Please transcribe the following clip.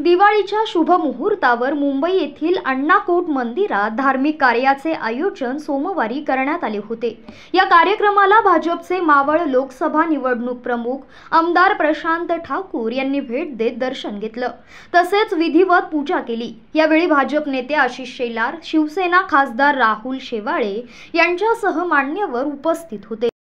दिवाळीच्या शुभ मुहूर्तावर मुंबई येथील अण्णाकोट मंदिरात धार्मिक कार्याचे आयोजन सोमवारी करण्यात आले होते या कार्यक्रमाला भाजपचे मावळ लोकसभा निवडणूक प्रमुख आमदार प्रशांत ठाकूर यांनी भेट देत दर्शन घेतलं तसेच विधिवत पूजा केली यावेळी भाजप नेते आशिष शेलार शिवसेना खासदार राहुल शेवाळे यांच्यासह मान्यवर उपस्थित होते